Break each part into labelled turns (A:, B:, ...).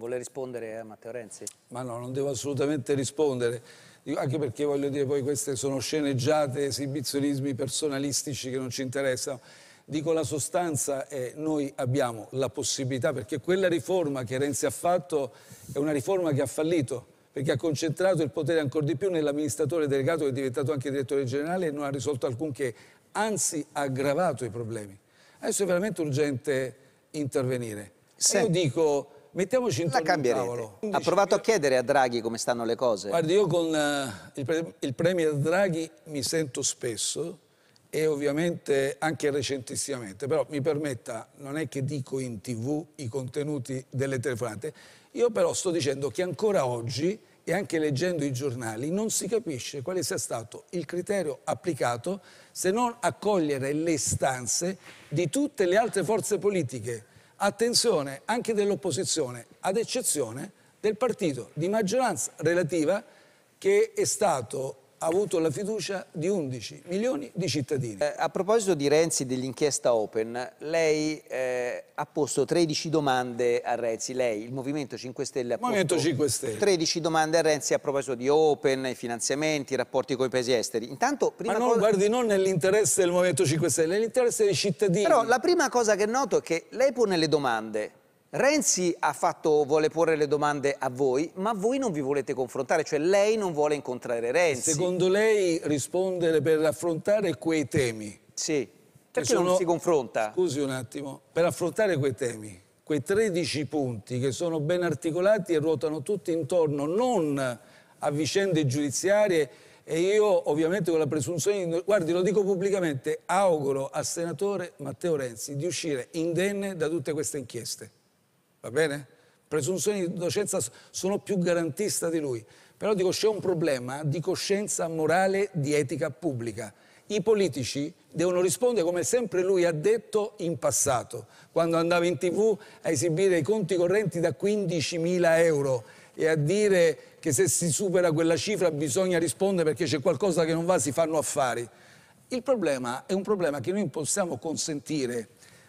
A: Vuole rispondere a Matteo Renzi? Ma no, non devo assolutamente rispondere, anche perché voglio dire poi queste sono sceneggiate, esibizionismi personalistici che non ci interessano. Dico la sostanza è noi abbiamo la possibilità, perché quella riforma che Renzi ha fatto è una riforma che ha fallito, perché ha concentrato il potere ancora di più nell'amministratore delegato che è diventato anche direttore generale e non ha risolto alcunché, anzi ha aggravato i problemi. Adesso è veramente urgente intervenire. Senti. Io dico Mettiamoci
B: intorno la cambierete. Ha provato a chiedere a Draghi come stanno le cose. Guardi,
A: io con uh, il, pre il Premier Draghi mi sento spesso e ovviamente anche recentissimamente, però mi permetta, non è che dico in tv i contenuti delle telefonate, io però sto dicendo che ancora oggi e anche leggendo i giornali non si capisce quale sia stato il criterio applicato se non accogliere le istanze di tutte le altre forze politiche attenzione anche dell'opposizione, ad eccezione del partito di maggioranza relativa che è stato ha avuto la fiducia di 11 milioni di cittadini.
B: Eh, a proposito di Renzi e dell'inchiesta Open, lei eh, ha posto 13 domande a Renzi, lei, il Movimento 5 Stelle ha Movimento posto 5 Stelle. 13 domande a Renzi a proposito di Open, i finanziamenti, i rapporti con i paesi esteri. Intanto, prima Ma non cosa... guardi non nell'interesse del Movimento 5 Stelle, nell'interesse dei cittadini. Però la prima cosa che noto è che lei pone le domande, Renzi fatto, vuole porre le domande a voi, ma voi non vi volete confrontare, cioè lei non vuole incontrare Renzi. Secondo
A: lei rispondere per affrontare quei temi? Sì, perché sono, non si confronta? Scusi un attimo, per affrontare quei temi, quei 13 punti che sono ben articolati e ruotano tutti intorno non a vicende giudiziarie e io ovviamente con la presunzione, guardi lo dico pubblicamente, auguro al senatore Matteo Renzi di uscire indenne da tutte queste inchieste va bene? Presunzioni di innocenza sono più garantista di lui. Però dico c'è un problema di coscienza morale, di etica pubblica. I politici devono rispondere come sempre lui ha detto in passato, quando andava in tv a esibire i conti correnti da 15.000 euro e a dire che se si supera quella cifra bisogna rispondere perché c'è qualcosa che non va, si fanno affari. Il problema è un problema che noi possiamo consentire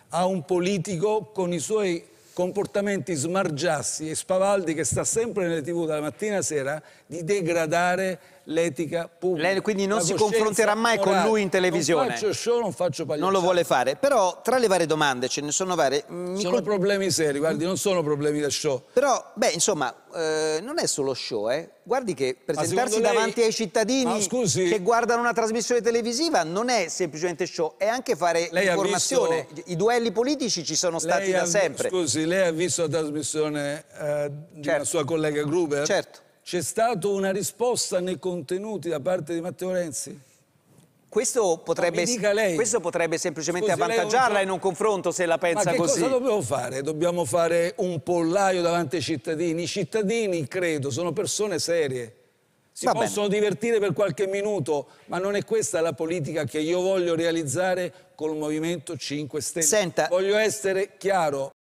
A: a un politico con i suoi comportamenti smargiassi e spavaldi che sta sempre nelle tv dalla mattina alla sera di degradare l'etica
B: pubblica. Lei quindi non si confronterà mai morale. con lui in televisione? Non faccio
A: show, non faccio pagliaccio. Non lo vuole
B: fare, però tra le varie domande ce ne sono varie. Mm, mi sono con... problemi seri, guardi, mm. non sono problemi da show. Però, beh, insomma, eh, non è solo show, eh. Guardi che presentarsi lei... davanti ai cittadini che guardano una trasmissione televisiva non è semplicemente show, è anche fare lei informazione. Visto... I duelli politici ci sono stati lei da ha... sempre.
A: Scusi, lei ha visto la trasmissione eh, di certo. una sua collega Gruber? Certo. C'è stata una risposta nei contenuti
B: da parte di Matteo Renzi? Questo potrebbe, questo potrebbe semplicemente avvantaggiarla non... in un confronto se la pensa così. Ma che così. cosa
A: dobbiamo fare? Dobbiamo fare un pollaio davanti ai cittadini. I cittadini, credo, sono persone serie. Si Va possono bene. divertire per qualche minuto, ma non è questa la politica che io voglio realizzare col Movimento 5 Stelle. Senta. Voglio essere chiaro.